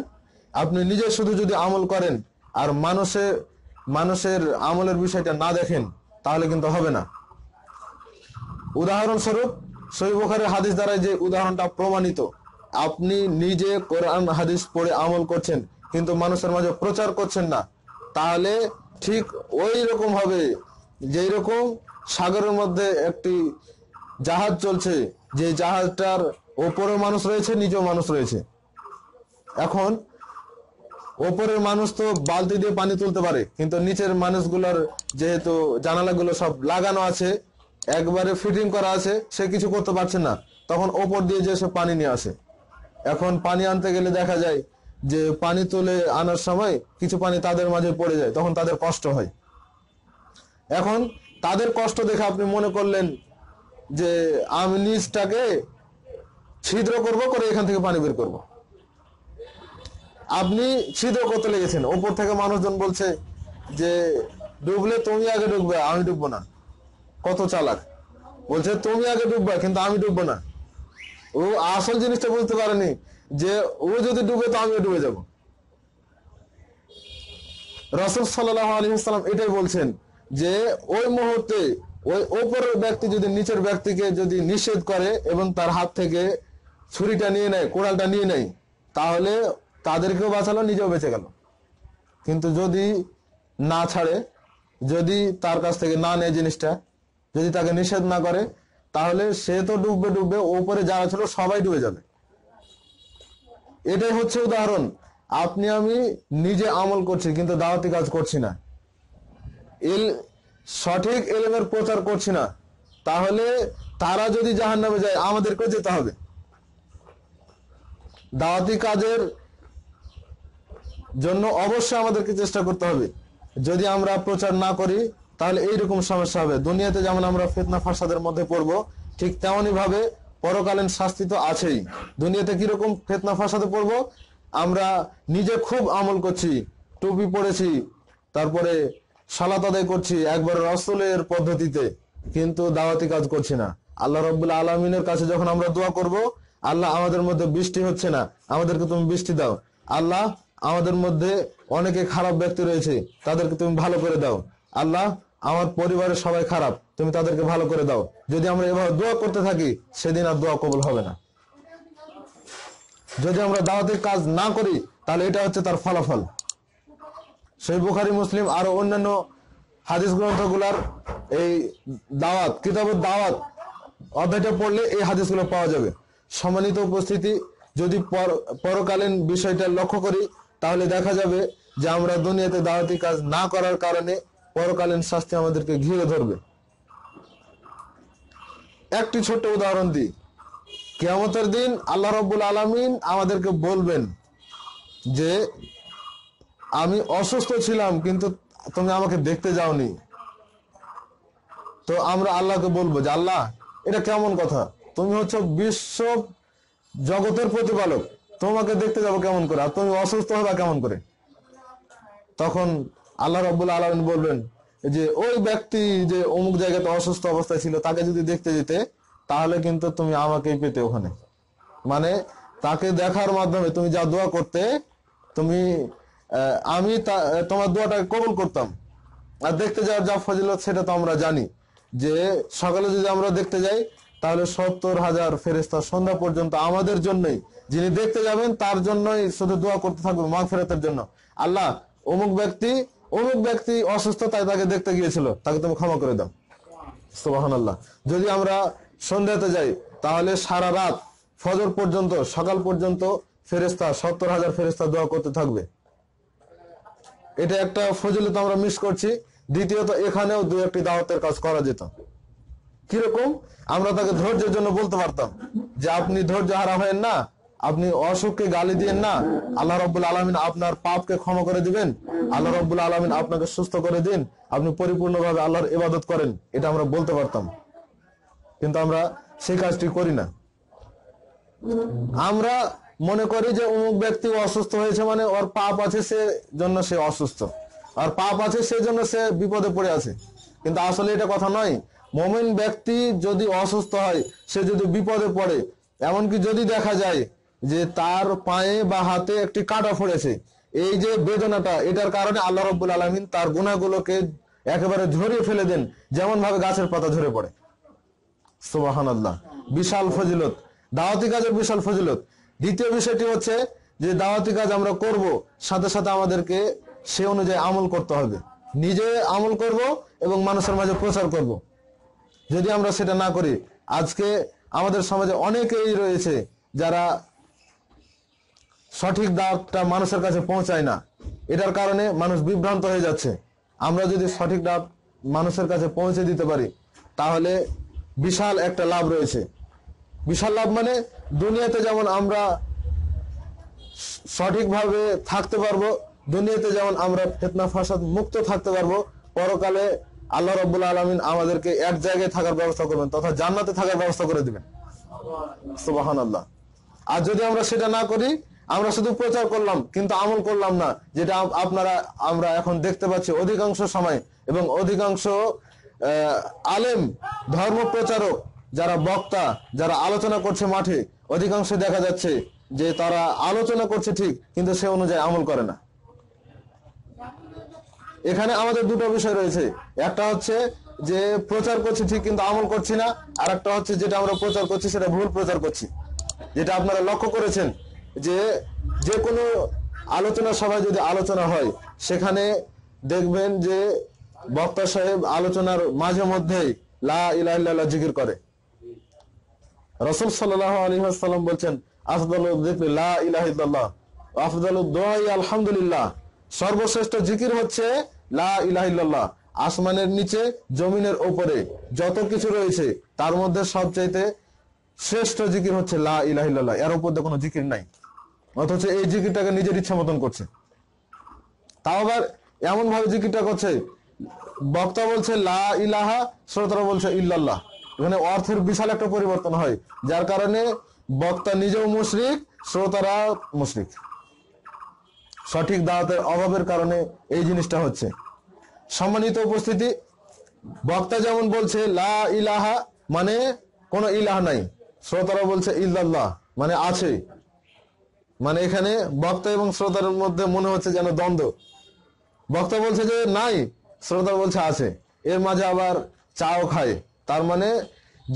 আপনি নিজে শুধু যদি আমল করেন আর মানুষে মানুষের আমলের বিষয়টা না দেখেন তাহলে কিন্তু হবে না উদাহরণস্বরূপ সৈবখারের হাদিস দ্বারা যে উদাহরণটা প্রমাণিত আপনি নিজে কোরআন হাদিস পড়ে আমল করছেন কিন্তু মানুষের মাঝে প্রচার করছেন না তাহলে ঠিক ওই রকম হবে যেই রকম সাগরের মধ্যে একটি জাহাজ চলছে যে জাহাজটার ওপরে মানুষ রয়েছে নিচেও মানুষ রয়েছে এখন ওপরের মানুষ তো বালতি দিয়ে পানি তুলতে পারে কিন্তু নিচের মানুষগুলোর যেহেতু জানালাগুলো সব লাগানো আছে একবারে ফিটিং করা আছে সে কিছু করতে পারছে না তখন ওপর দিয়ে যে সে পানি নিয়ে আসে এখন পানি আনতে গেলে দেখা যায় যে পানি তুলে আনার সময় কিছু পানি তাদের মাঝে পড়ে যায় তখন তাদের কষ্ট হয় এখন তাদের কষ্ট দেখে আপনি মনে করলেন যে আমি নিজটাকে ছিদ্র করব করে এখান থেকে পানি বের করব। আপনি ছিদ্র করতে লেগেছেন ওপর থেকে মানুষজন বলছে যে ডুবলে তুমি আগে ডুববে আমি ডুববো না কত চালাক বলছে তুমি আগে ডুববে কিন্তু আমি ডুববো না ও আসল জিনিসটা বুঝতে পারেনি যে ও যদি ডুবে তো আমিও ডুবে যাব রাসুল সাল্লাহ আলহিসাম এটাই বলছেন যে ওই মুহূর্তে ওই ওপরের ব্যক্তি যদি নিচের ব্যক্তিকে যদি নিষেধ করে এবং তার হাত থেকে ছুরিটা নিয়ে নেয় কোড়ালটা নিয়ে নেয় তাহলে তাদেরকেও বাঁচালো নিজেও বেঁচে গেল কিন্তু যদি না ছাড়ে যদি তার কাছ থেকে না নেয় জিনিসটা যদি তাকে নিষেধ না করে তাহলে সে তো ডুববে ডুববে ওপরে যারা ছিল সবাই ডুবে যাবে এটাই হচ্ছে উদাহরণ আপনি আমি নিজে আমল করছি কিন্তু দাওয়াতি কাজ করছি না এল সঠিক এলেমের প্রচার করছি না তাহলে তারা যদি জাহান নামে যায় আমাদেরকেও যেতে হবে দাওয়াতি কাজের জন্য অবশ্যই আমাদেরকে চেষ্টা করতে হবে যদি আমরা প্রচার না করি তাহলে এইরকম সমস্যা হবে দুনিয়াতে যেমন আমরা ফেতনা ফাসাদের মধ্যে পড়ব ঠিক তেমনই ভাবে পরকালীন শাস্তি তো আছেই দুনিয়াতে কিরকম ফেতনা ফাঁসাতে পড়বো আমরা নিজে খুব আমল করছি টুপি পরেছি তারপরে সালাত আদায় করছি একবার রসুলের পদ্ধতিতে কিন্তু দাওয়াতি কাজ করছি না আল্লাহ রবুল্লা আলমিনের কাছে যখন আমরা দোয়া করব আল্লাহ আমাদের মধ্যে বৃষ্টি হচ্ছে না আমাদেরকে তুমি বৃষ্টি দাও আল্লাহ আমাদের মধ্যে অনেকে খারাপ ব্যক্তি রয়েছে তাদেরকে তুমি ভালো করে দাও আল্লাহ আমার পরিবারের সবাই খারাপ তুমি তাদেরকে ভালো করে দাও যদি আমরা এভাবে দোয়া করতে থাকি সেদিন আর দোয়া কবল হবে না যদি আমরা দাওয়াতের কাজ না করি তাহলে এটা হচ্ছে তার ফলাফল সেই বুখারি মুসলিম আর অন্যান্য হাদিস গ্রন্থগুলার এই দাওয়াত কিতাবের দাওয়াত অধ্যায়টা পড়লে এই হাদিসগুলো পাওয়া যাবে সম্মানিত উপস্থিতি যদি পরকালীন বিষয়টা লক্ষ্য করি তাহলে দেখা যাবে যে আমরা দুনিয়াতে দাওয়াতি কাজ না করার কারণে পরকালীন শাস্তি আমাদেরকে ঘিরে ধরবে একটি ছোট্ট উদাহরণ দিই কেমতের দিন আল্লাহ রব্বুল আলমিন আমাদেরকে বলবেন যে আমি অসুস্থ ছিলাম কিন্তু তুমি আমাকে দেখতে যাওনি তো আমরা আল্লাহকে বলবো যে আল্লাহ এটা কেমন কথা তুমি হচ্ছে বিশ্ব জগতের প্রতিপালক তোমাকে দেখতে যাবো কেমন করে আর তুমি অসুস্থ হবে কেমন করে তখন আল্লাহ রব্বুল আলমিন বলবেন যে ওই ব্যক্তি যে অমুক জায়গাতে অসুস্থ অবস্থায় ছিল তাকে যদি দেখতে যেতে তাহলে কিন্তু তুমি আমাকেই পেতে ওখানে মানে তাকে দেখার মাধ্যমে তুমি যা দোয়া করতে তুমি আমি তোমার দোয়াটাকে কবল করতাম আর দেখতে যাওয়ার যা ফজিল সেটা তো আমরা জানি যে সকালে যদি আমরা দেখতে যাই তাহলে সত্তর হাজার ফেরেস্তা সন্ধ্যা পর্যন্ত আমাদের জন্যই যিনি দেখতে যাবেন তার জন্যই শুধু দোয়া করতে থাকবে মা ফেরতের জন্য আল্লাহ অমুক ব্যক্তি অমুক ব্যক্তি অসুস্থ তাই তাকে দেখতে গিয়েছিল তাকে তুমি ক্ষমা করে দাও সুবাহান আল্লাহ যদি আমরা সন্ধ্যাতে যাই তাহলে সারা রাত ফজর পর্যন্ত সকাল পর্যন্ত ফেরেস্তা সত্তর হাজার ফেরেস্তা দোয়া করতে থাকবে এটা একটা তো আমরা মিস করছি দ্বিতীয়ত এখানেও দু একটি দাওয়াতের কাজ করা যেত কিরকম আমরা তাকে ধৈর্যের জন্য বলতে পারতাম যে আপনি ধৈর্য হারা হয়েন না আপনি অসুখকে গালি দিয়েন না আল্লাহ রব আলমিন আপনার পাপকে ক্ষমা করে দিবেন আল্লাহ রব আলমিন আপনাকে সুস্থ করে দিন আপনি পরিপূর্ণভাবে আল্লাহর ইবাদত করেন এটা আমরা বলতে পারতাম কিন্তু আমরা সেই কাজটি করি না আমরা মনে করি যে অমুক ব্যক্তি অসুস্থ হয়েছে মানে ওর পাপ আছে সে জন্য সে অসুস্থ আর পাপ আছে সেই জন্য সে বিপদে পড়ে আছে কিন্তু আসলে এটা কথা নয় মমিন ব্যক্তি যদি অসুস্থ হয় সে যদি বিপদে পড়ে এমনকি যদি দেখা যায় যে তার পায়ে বা হাতে একটি কাটা পড়েছে এই যে বেদনাটা এটার কারণে আল্লাহ রব্বুল আলমিন তার গুণাগুলোকে একেবারে ঝরিয়ে ফেলে দেন যেমন ভাবে গাছের পাতা ঝরে পড়ে সুবাহান আল্লাহ বিশাল ফজিলত দাওয়াতি কাজের বিশাল ফজিলত দ্বিতীয় বিষয়টি হচ্ছে যে দাওয়াতি কাজ আমরা করব সাথে সাথে আমাদেরকে সে অনুযায়ী আমল করতে হবে নিজে আমল করব এবং মানুষের মাঝে প্রচার করব। যদি আমরা সেটা না করি আজকে আমাদের সমাজে অনেকেই রয়েছে যারা সঠিক দাওয়াতটা মানুষের কাছে পৌঁছায় না এটার কারণে মানুষ বিভ্রান্ত হয়ে যাচ্ছে আমরা যদি সঠিক দাব মানুষের কাছে পৌঁছে দিতে পারি তাহলে বিশাল একটা লাভ রয়েছে বিশাল লাভ মানে দুনিয়াতে যেমন আমরা সঠিকভাবে থাকতে পারবো দুনিয়াতে যেমন আমরা ফেতনা ফাসাদ মুক্ত থাকতে পারবো পরকালে আল্লাহ রব আলমিন আমাদেরকে এক জায়গায় থাকার ব্যবস্থা করবেন তথা জান্নাতে থাকার ব্যবস্থা করে দিবেন আল্লাহ আর যদি আমরা সেটা না করি আমরা শুধু প্রচার করলাম কিন্তু আমল করলাম না যেটা আপনারা আমরা এখন দেখতে পাচ্ছি অধিকাংশ সময় এবং অধিকাংশ আলেম ধর্ম প্রচারক যারা বক্তা যারা আলোচনা করছে মাঠে অধিকাংশ দেখা যাচ্ছে যে তারা আলোচনা করছে ঠিক কিন্তু সে অনুযায়ী আমল করে না এখানে আমাদের দুটো বিষয় রয়েছে একটা হচ্ছে যে প্রচার করছি ঠিক কিন্তু আমল করছি না আর একটা হচ্ছে যেটা আমরা প্রচার করছি সেটা ভুল প্রচার করছি যেটা আপনারা লক্ষ্য করেছেন যে যে কোনো আলোচনা সভায় যদি আলোচনা হয় সেখানে দেখবেন যে বক্তা সাহেব আলোচনার মাঝে মধ্যেই লা ইলাহ জিকির করে রসুল সাল্লাহ আলী সাল্লাম বলছেন আফদল লা আফদল দোয়াই আলহামদুলিল্লাহ সর্বশ্রেষ্ঠ জিকির হচ্ছে লা আসমানের নিচে জমিনের ওপরে যত কিছু রয়েছে তার মধ্যে সবচাইতে শ্রেষ্ঠ জিকির হচ্ছে লা ইলাহিল্লাহ এর উপর কোনো জিকির নাই অথচ এই জিকিরটাকে নিজের ইচ্ছা মতন করছে তাও আবার এমন ভাবে জিকিরটা করছে বক্তা বলছে লা ইলাহা শ্রোতারা বলছে ইল্লাল্লাহ এখানে অর্থের বিশাল একটা পরিবর্তন হয় যার কারণে বক্তা নিজেও মুশরিক শ্রোতারা মুশরিক সঠিক দাওয়াতের অভাবের কারণে এই জিনিসটা হচ্ছে সম্মানিত উপস্থিতি বক্তা যেমন বলছে লা ইলাহা মানে কোনো ইলাহা নাই শ্রোতারা বলছে ইল্লাল্লাহ মানে আছে মানে এখানে বক্তা এবং শ্রোতার মধ্যে মনে হচ্ছে যেন দ্বন্দ্ব বক্তা বলছে যে নাই শ্রোতা বলছে আছে এর মাঝে আবার চাও খায় তার মানে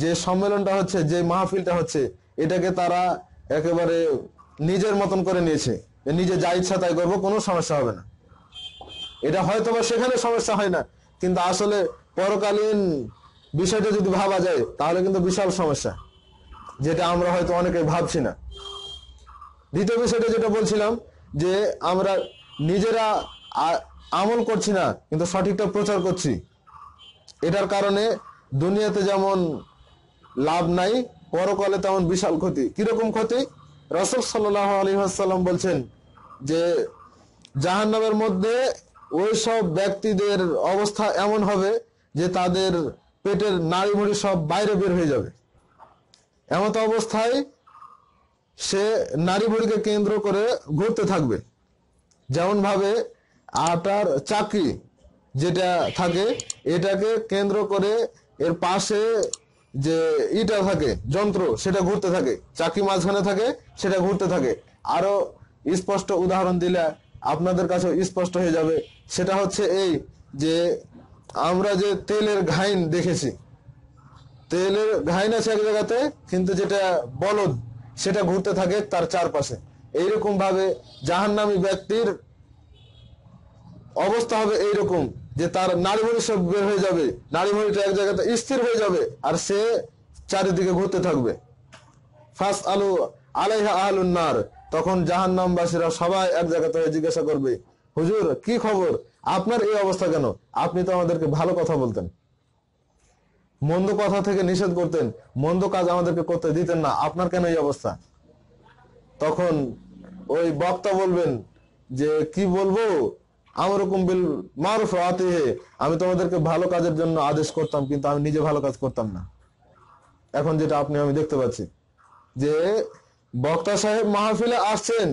যে সম্মেলনটা হচ্ছে যে মাহফিলটা হচ্ছে এটাকে তারা একেবারে নিজের মতন করে নিয়েছে নিজে যা ইচ্ছা তাই করবো কোনো সমস্যা হবে না এটা হয়তো বা সেখানে সমস্যা হয় না কিন্তু আসলে পরকালীন বিষয়টা যদি ভাবা যায় তাহলে কিন্তু বিশাল সমস্যা যেটা আমরা হয়তো অনেকে ভাবছি না দ্বিতীয় বিষয়টা যেটা বলছিলাম যে আমরা নিজেরা আমল করছি না কিন্তু সঠিকটা প্রচার করছি এটার কারণে দুনিয়াতে যেমন লাভ নাই পরকালে তেমন বিশাল ক্ষতি কিরকম ক্ষতি রসুল সাল্লাহ আলী আসাল্লাম বলছেন যে জাহান্নামের মধ্যে ওই সব ব্যক্তিদের অবস্থা এমন হবে যে তাদের পেটের নাড়ি মুড়ি সব বাইরে বের হয়ে যাবে এমত অবস্থায় সে নারী ভুড়িকে কেন্দ্র করে ঘুরতে থাকবে যেমনভাবে আটার চাকরি যেটা থাকে এটাকে কেন্দ্র করে এর পাশে যে ইটা থাকে যন্ত্র সেটা ঘুরতে থাকে চাকরি মাঝখানে থাকে সেটা ঘুরতে থাকে আরও স্পষ্ট উদাহরণ দিলে আপনাদের কাছে স্পষ্ট হয়ে যাবে সেটা হচ্ছে এই যে আমরা যে তেলের ঘাইন দেখেছি তেলের ঘাইন আছে এক জায়গাতে কিন্তু যেটা বলদ সেটা ঘুরতে থাকে তার চারপাশে এইরকম ভাবে জাহান্নামী ব্যক্তির অবস্থা হবে এইরকম যে তার নারীমণি সব বের হয়ে যাবে নারীমণিটা এক জায়গাতে স্থির হয়ে যাবে আর সে চারিদিকে ঘুরতে থাকবে ফার্স্ট আলু আলাইহা আহলুন্নার তখন জাহান্নামবাসীরা সবাই এক জায়গাতে জিজ্ঞাসা করবে হুজুর কি খবর আপনার এই অবস্থা কেন আপনি তো আমাদেরকে ভালো কথা বলতেন মন্দ কথা থেকে নিষেধ করতেন মন্দ কাজ আমাদেরকে করতে দিতেন না আপনার কেন এই অবস্থা তখন ওই বক্তা বলবেন যে কি বলবো আমার বিল মারুফ আতিহে আমি তোমাদেরকে ভালো কাজের জন্য আদেশ করতাম কিন্তু আমি নিজে ভালো কাজ করতাম না এখন যেটা আপনি আমি দেখতে পাচ্ছি যে বক্তা সাহেব মাহফিলে আসছেন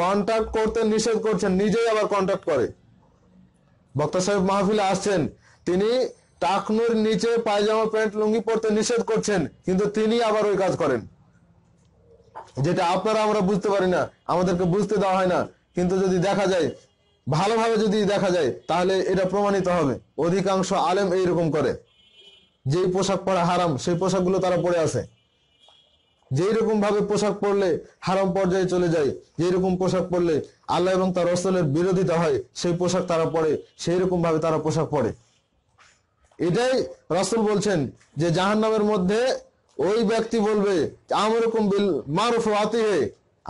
কন্ট্যাক্ট করতে নিষেধ করছেন নিজেই আবার কন্ট্যাক্ট করে বক্তা সাহেব মাহফিলে আসছেন তিনি টাকনুর নিচে পায়জামা প্যান্ট লুঙ্গি পরতে নিষেধ করছেন কিন্তু তিনি আবার ওই কাজ করেন যেটা আপনারা আমরা বুঝতে পারি না আমাদেরকে বুঝতে দেওয়া হয় না কিন্তু যদি দেখা যায় ভালোভাবে যদি দেখা যায় তাহলে এটা প্রমাণিত হবে অধিকাংশ আলেম এইরকম করে যেই পোশাক পরা হারাম সেই পোশাকগুলো তারা পরে আছে যেই রকম ভাবে পোশাক পরলে হারাম পর্যায়ে চলে যায় যেই রকম পোশাক পরলে আল্লাহ এবং তার অস্তলের বিরোধিতা হয় সেই পোশাক তারা পরে সেই রকম ভাবে তারা পোশাক পরে এটাই রাসুল বলছেন যে জাহান নামের মধ্যে ওই ব্যক্তি বলবে মারুফ আতি হে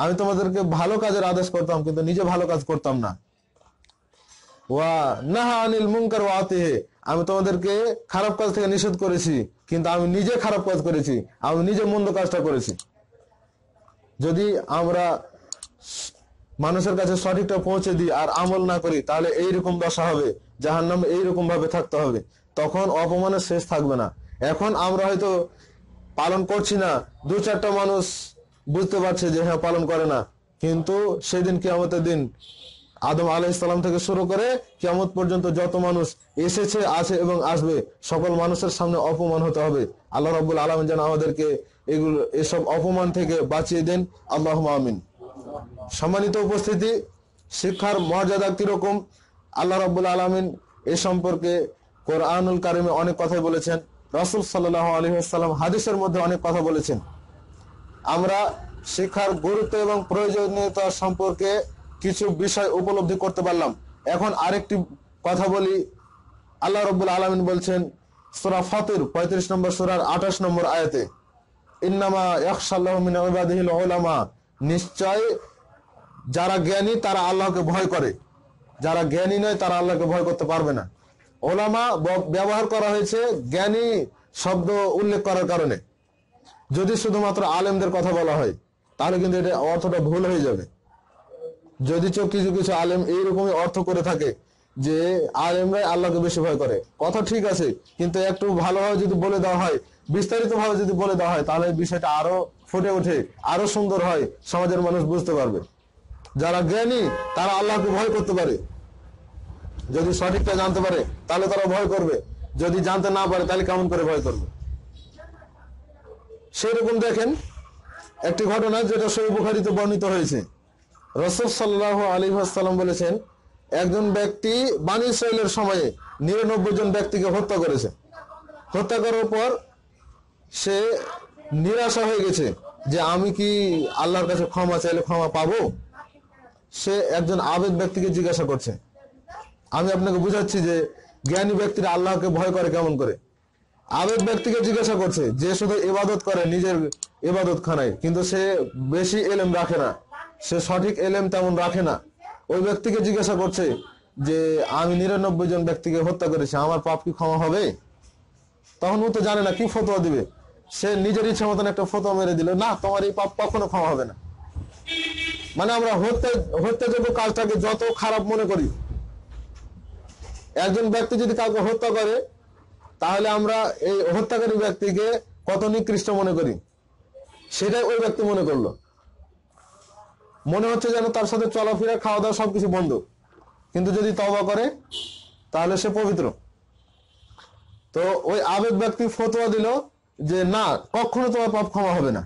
আমি তোমাদেরকে ভালো কাজের আদেশ করতাম কিন্তু নিজে ভালো কাজ করতাম না ওয়া নাহা আনিল মুঙ্কার ও হে আমি তোমাদেরকে খারাপ কাজ থেকে নিষেধ করেছি কিন্তু আমি নিজে খারাপ কাজ করেছি আমি নিজে মন্দ কাজটা করেছি যদি আমরা মানুষের কাছে সঠিকটা পৌঁছে দিই আর আমল না করি তাহলে এইরকম দশা হবে জাহান্নাম এইরকম ভাবে থাকতে হবে তখন অপমানের শেষ থাকবে না এখন আমরা হয়তো পালন করছি না দু চারটা মানুষ বুঝতে পারছে যে হ্যাঁ পালন করে না কিন্তু সেদিন কেয়ামতের দিন আদম আলাহ ইসলাম থেকে শুরু করে কেমত পর্যন্ত যত মানুষ এসেছে আছে এবং আসবে সকল মানুষের সামনে অপমান হতে হবে আল্লাহ রবুল আলম যেন আমাদেরকে এগুলো এসব অপমান থেকে বাঁচিয়ে দেন আল্লাহ আমিন সম্মানিত উপস্থিতি শিক্ষার মর্যাদা কিরকম আল্লাহ রবুল আলমিন এ সম্পর্কে কোরআনুল কারিমে অনেক কথাই বলেছেন রসুল সাল্লাহ আলহিহাল্লাম হাদিসের মধ্যে অনেক কথা বলেছেন আমরা শিক্ষার গুরুত্ব এবং প্রয়োজনীয়তা সম্পর্কে কিছু বিষয় উপলব্ধি করতে পারলাম এখন আরেকটি কথা বলি আল্লাহ রব্বুল আলমিন বলছেন সুরা ফাতির পঁয়ত্রিশ নম্বর সুরার আঠাশ নম্বর আয়াতে ইন্নামা ইয়াকসাল্লাহমিনামা নিশ্চয় যারা জ্ঞানী তারা আল্লাহকে ভয় করে যারা জ্ঞানী নয় তারা আল্লাহকে ভয় করতে পারবে না ওলামা ব্যবহার করা হয়েছে জ্ঞানী শব্দ উল্লেখ করার কারণে যদি শুধুমাত্র আলেমদের কথা বলা হয় তাহলে কিন্তু এটা অর্থটা ভুল হয়ে যাবে যদি চোখ কিছু কিছু আলেম এইরকমই অর্থ করে থাকে যে আলেমরাই আল্লাহকে বেশি ভয় করে কথা ঠিক আছে কিন্তু একটু ভালোভাবে যদি বলে দেওয়া হয় বিস্তারিত ভাবে যদি বলে দেওয়া হয় তাহলে বিষয়টা আরো ফুটে ওঠে আরো সুন্দর হয় সমাজের মানুষ বুঝতে পারবে যারা জ্ঞানী তারা আল্লাহকে ভয় করতে পারে যদি সঠিকটা জানতে পারে তাহলে তারা ভয় করবে যদি জানতে না পারে তাহলে কেমন করে ভয় করবে সেরকম দেখেন একটি ঘটনা যেটা সই বর্ণিত হয়েছে রসদ সাল্লাহ আলী আসসালাম বলেছেন একজন ব্যক্তি বাণী শৈলের সময়ে নিরানব্বই জন ব্যক্তিকে হত্যা করেছে হত্যা করার পর সে নিরাশা হয়ে গেছে যে আমি কি আল্লাহর কাছে ক্ষমা চাইলে ক্ষমা পাবো সে একজন আবেদ ব্যক্তিকে জিজ্ঞাসা করছে আমি আপনাকে বুঝাচ্ছি যে জ্ঞানী ব্যক্তিরা আল্লাহকে ভয় করে কেমন করে আবেদ ব্যক্তিকে জিজ্ঞাসা করছে যে শুধু ইবাদত করে নিজের ইবাদত খানায় কিন্তু সে বেশি এলেম রাখে না সে সঠিক এলেম তেমন রাখে না ওই ব্যক্তিকে জিজ্ঞাসা করছে যে আমি নিরানব্বই জন ব্যক্তিকে হত্যা করেছি আমার পাপ কি ক্ষমা হবে তখন ও তো জানে না কি ফতোয়া দিবে সে নিজের ইচ্ছা মতন একটা ফতোয়া মেরে দিল না তোমার এই পাপ কখনো ক্ষমা হবে না মানে আমরা হত্যা হত্যাযোগ্য কাজটাকে যত খারাপ মনে করি একজন ব্যক্তি যদি কাউকে হত্যা করে তাহলে আমরা এই হত্যাকারী ব্যক্তিকে কত নিকৃষ্ট মনে করি সেটাই ওই ব্যক্তি মনে করলো মনে হচ্ছে যেন তার সাথে চলাফেরা খাওয়া দাওয়া সবকিছু বন্ধ কিন্তু যদি তবা করে তাহলে সে পবিত্র তো ওই আবেগ ব্যক্তি ফতোয়া দিল যে না কখনো তোমার পাপ ক্ষমা হবে না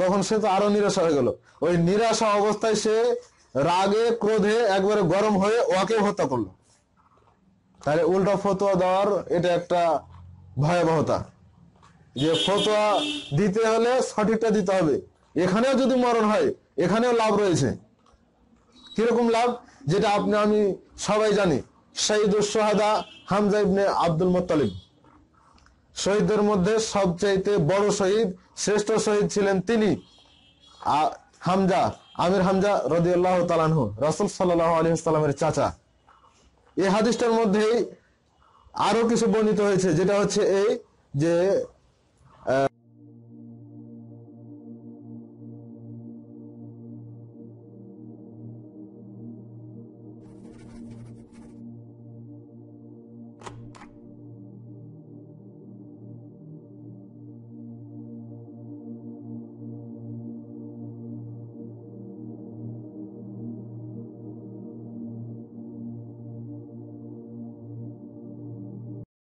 তখন সে তো আরো নিরাশা হয়ে গেল ওই নিরাশা অবস্থায় সে রাগে ক্রোধে একবারে গরম হয়ে ওয়াকে হত্যা করলো তাহলে উল্টো ফতোয়া দেওয়ার এটা একটা ভয়াবহতা যে ফতোয়া দিতে হলে সঠিকটা দিতে হবে এখানেও যদি মরণ হয় এখানেও লাভ রয়েছে কিরকম লাভ যেটা আপনি আমি সবাই জানি শহীদুল সোহাদা হামজা ইবনে আব্দুল মোত্তালিব শহীদদের মধ্যে সবচাইতে বড় শহীদ শ্রেষ্ঠ শহীদ ছিলেন তিনি হামজা আমির হামজা রদিউল্লাহ তালানহ রসুল সাল্লাহ আলহিমের চাচা এই হাদিসটার মধ্যেই আরো কিছু বর্ণিত হয়েছে যেটা হচ্ছে এই যে